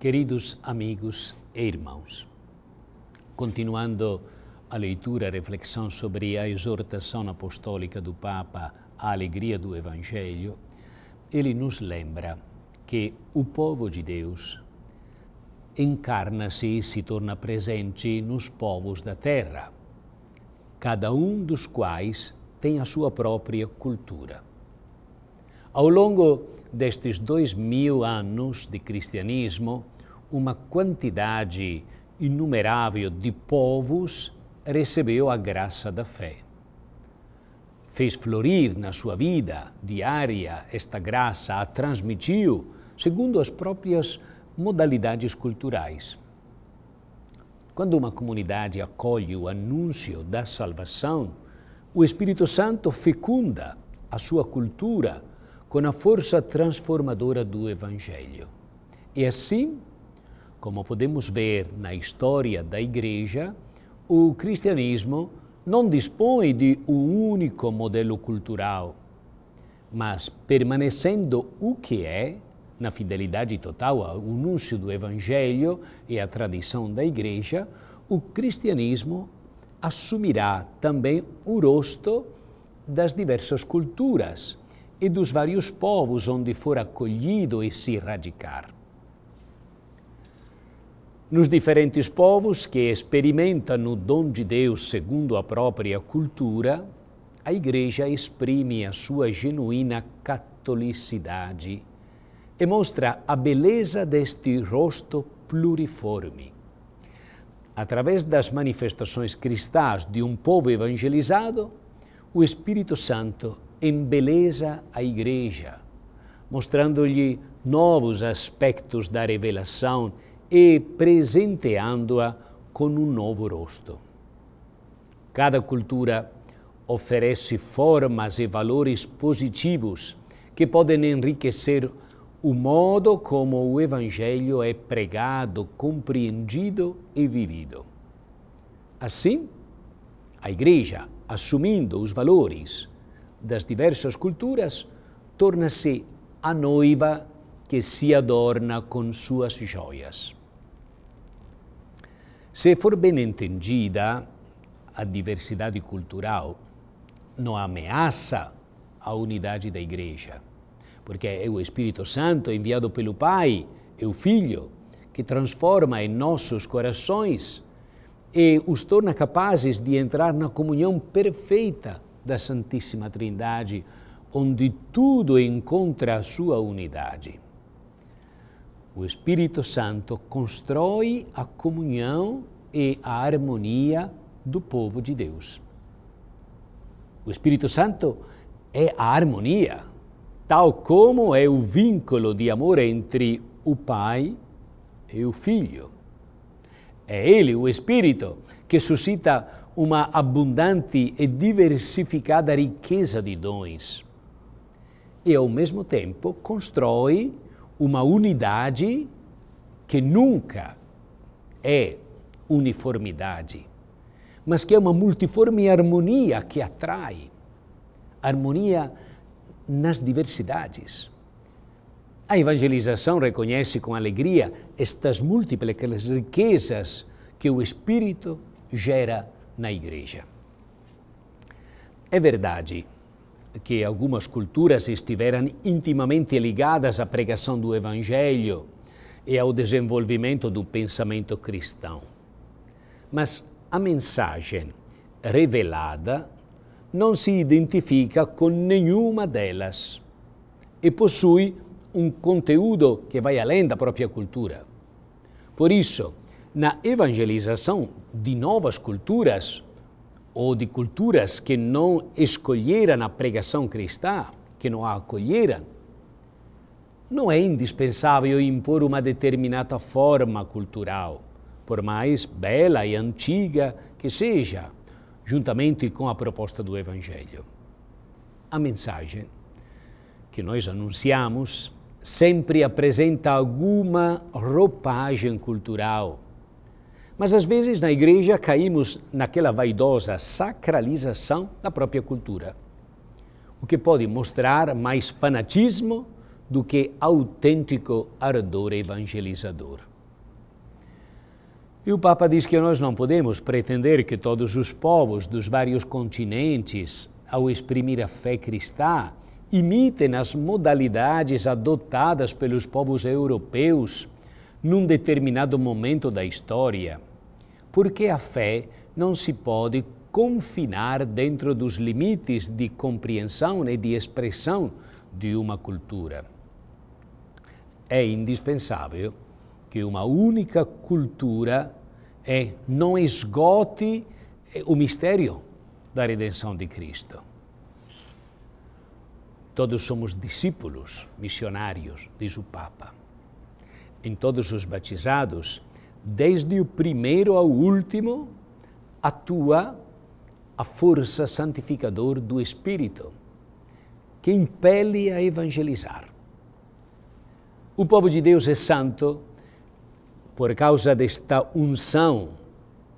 Queridos amigos e irmãos, continuando a leitura e reflexão sobre a exortação apostólica do Papa à alegria do Evangelho, ele nos lembra que o povo de Deus encarna-se e se torna presente nos povos da terra, cada um dos quais tem a sua própria cultura. Ao longo destes dois mil anos de cristianismo, uma quantidade inumerável de povos recebeu a graça da fé. Fez florir na sua vida diária esta graça, a transmitiu segundo as próprias modalidades culturais. Quando uma comunidade acolhe o anúncio da salvação, o Espírito Santo fecunda a sua cultura com a força transformadora do Evangelho. E assim, como podemos ver na história da Igreja, o cristianismo não dispõe de um único modelo cultural, mas permanecendo o que é, na fidelidade total ao anúncio do Evangelho e à tradição da Igreja, o cristianismo assumirá também o rosto das diversas culturas e dos vários povos onde for acolhido e se radicar. Nos diferentes povos que experimentam o dom de Deus segundo a própria cultura, a Igreja exprime a sua genuína catolicidade e mostra a beleza deste rosto pluriforme. Através das manifestações cristãs de um povo evangelizado, o Espírito Santo embeleza a igreja, mostrando-lhe novos aspectos da revelação e presenteando-a com um novo rosto. Cada cultura oferece formas e valores positivos que podem enriquecer o modo como o Evangelho é pregado, compreendido e vivido. Assim, a Igreja, assumindo os valores das diversas culturas, torna-se a noiva que se adorna com suas joias. Se for bem entendida, a diversidade cultural não ameaça a unidade da Igreja, porque é o Espírito Santo enviado pelo Pai, é o Filho, que transforma em nossos corações e os torna capazes de entrar na comunhão perfeita da Santíssima Trindade, onde tudo encontra a sua unidade. O Espírito Santo constrói a comunhão e a harmonia do povo de Deus. O Espírito Santo é a harmonia, tal como é o vínculo de amor entre o Pai e o Filho. É Ele, o Espírito, que suscita uma abundante e diversificada riqueza de dons. E, ao mesmo tempo, constrói uma unidade que nunca é uniformidade, mas que é uma multiforme harmonia que atrai harmonia nas diversidades. A evangelização reconhece com alegria estas múltiplas riquezas que o Espírito gera na Igreja. É verdade que algumas culturas estiveram intimamente ligadas à pregação do Evangelho e ao desenvolvimento do pensamento cristão. Mas a mensagem revelada não se identifica com nenhuma delas e possui um conteúdo que vai além da própria cultura. Por isso, na evangelização de novas culturas, ou de culturas que não escolheram a pregação cristã, que não a acolheram, não é indispensável impor uma determinada forma cultural, por mais bela e antiga que seja, juntamente com a proposta do Evangelho. A mensagem que nós anunciamos sempre apresenta alguma roupagem cultural. Mas às vezes na igreja caímos naquela vaidosa sacralização da própria cultura, o que pode mostrar mais fanatismo do que autêntico ardor evangelizador. E o Papa diz que nós não podemos pretender que todos os povos dos vários continentes, ao exprimir a fé cristã, imitem as modalidades adotadas pelos povos europeus num determinado momento da história, porque a fé não se pode confinar dentro dos limites de compreensão e de expressão de uma cultura. É indispensável que uma única cultura é, não esgote o mistério da redenção de Cristo. Todos somos discípulos missionários, diz o Papa. Em todos os batizados, desde o primeiro ao último, atua a força santificadora do Espírito, que impele a evangelizar. O povo de Deus é santo por causa desta unção,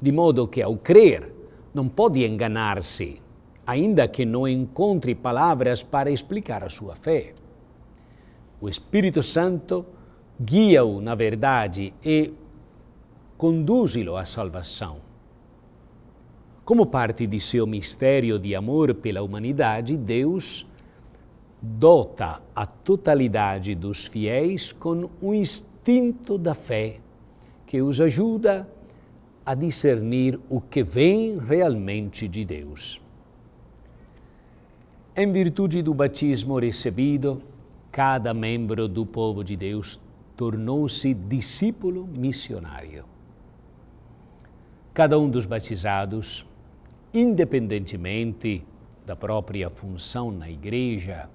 de modo que, ao crer, não pode enganar-se ainda que não encontre palavras para explicar a sua fé. O Espírito Santo guia-o na verdade e conduzi-lo à salvação. Como parte de seu mistério de amor pela humanidade, Deus dota a totalidade dos fiéis com o instinto da fé, que os ajuda a discernir o que vem realmente de Deus. Em virtude do batismo recebido, cada membro do povo de Deus tornou-se discípulo missionário. Cada um dos batizados, independentemente da própria função na igreja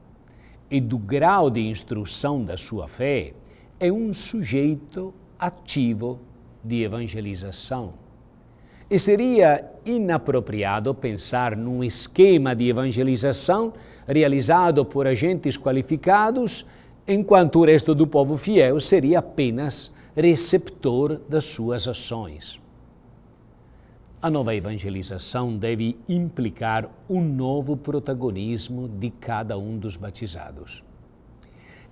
e do grau de instrução da sua fé, é um sujeito ativo de evangelização e seria inapropriado pensar num esquema de evangelização realizado por agentes qualificados, enquanto o resto do povo fiel seria apenas receptor das suas ações. A nova evangelização deve implicar um novo protagonismo de cada um dos batizados.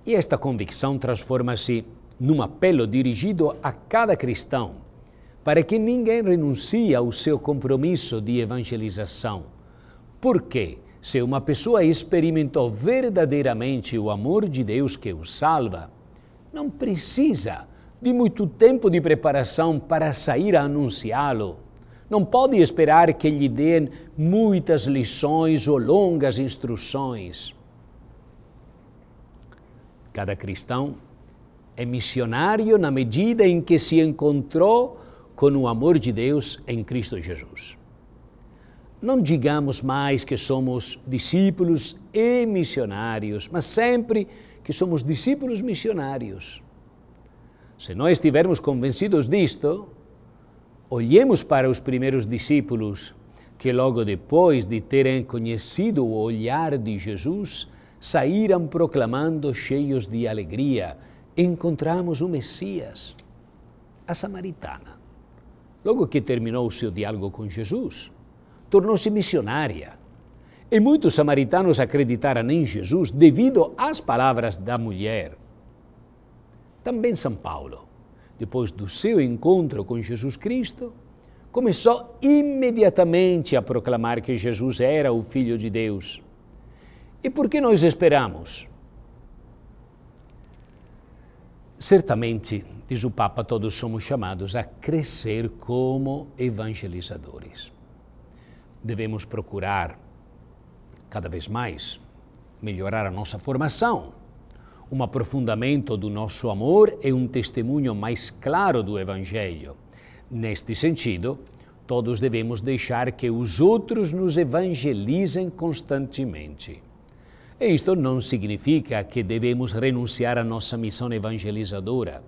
E esta convicção transforma-se num apelo dirigido a cada cristão para que ninguém renuncie ao seu compromisso de evangelização. Porque, se uma pessoa experimentou verdadeiramente o amor de Deus que o salva, não precisa de muito tempo de preparação para sair a anunciá-lo. Não pode esperar que lhe dêem muitas lições ou longas instruções. Cada cristão é missionário na medida em que se encontrou com o amor de Deus em Cristo Jesus. Não digamos mais que somos discípulos e missionários, mas sempre que somos discípulos missionários. Se nós estivermos convencidos disto, olhemos para os primeiros discípulos que logo depois de terem conhecido o olhar de Jesus, saíram proclamando cheios de alegria: Encontramos o Messias, a Samaritana logo que terminou o seu diálogo com Jesus, tornou-se missionária. E muitos samaritanos acreditaram em Jesus devido às palavras da mulher. Também São Paulo, depois do seu encontro com Jesus Cristo, começou imediatamente a proclamar que Jesus era o Filho de Deus. E por que nós esperamos? Certamente, diz o Papa, todos somos chamados a crescer como evangelizadores. Devemos procurar cada vez mais melhorar a nossa formação, um aprofundamento do nosso amor e é um testemunho mais claro do Evangelho. Neste sentido, todos devemos deixar que os outros nos evangelizem constantemente. Isto não significa que devemos renunciar à nossa missão evangelizadora,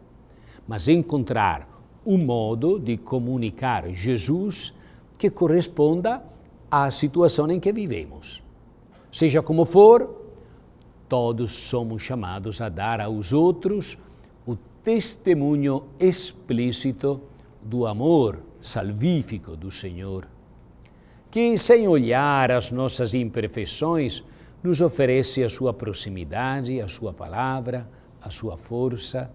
mas encontrar um modo de comunicar Jesus que corresponda à situação em que vivemos. Seja como for, todos somos chamados a dar aos outros o testemunho explícito do amor salvífico do Senhor. Que, sem olhar as nossas imperfeições, nos oferece a sua proximidade, a sua palavra, a sua força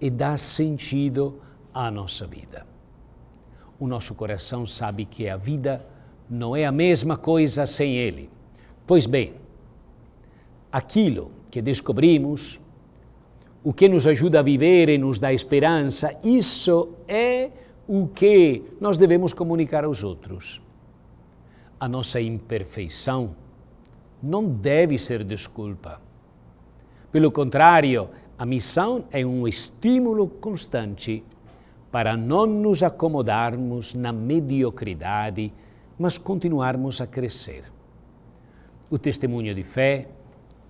e dá sentido à nossa vida. O nosso coração sabe que a vida não é a mesma coisa sem Ele. Pois bem, aquilo que descobrimos, o que nos ajuda a viver e nos dá esperança, isso é o que nós devemos comunicar aos outros. A nossa imperfeição, não deve ser desculpa. Pelo contrário, a missão é um estímulo constante para não nos acomodarmos na mediocridade, mas continuarmos a crescer. O testemunho de fé,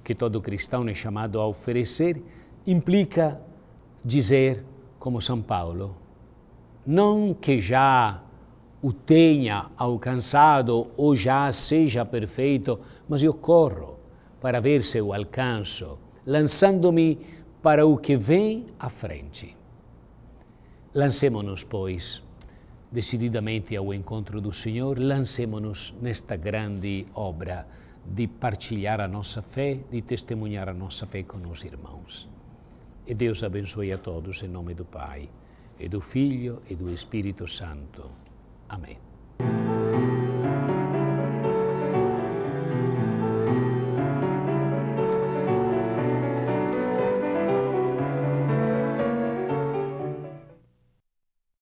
que todo cristão é chamado a oferecer, implica dizer, como São Paulo, não que já o tenha alcançado ou já seja perfeito, mas eu corro para ver se o alcanço, lançando-me para o que vem à frente. lancemos nos pois, decididamente ao encontro do Senhor, lancemos nos nesta grande obra de partilhar a nossa fé, de testemunhar a nossa fé com os irmãos. E Deus abençoe a todos em nome do Pai, e do Filho e do Espírito Santo. Amém.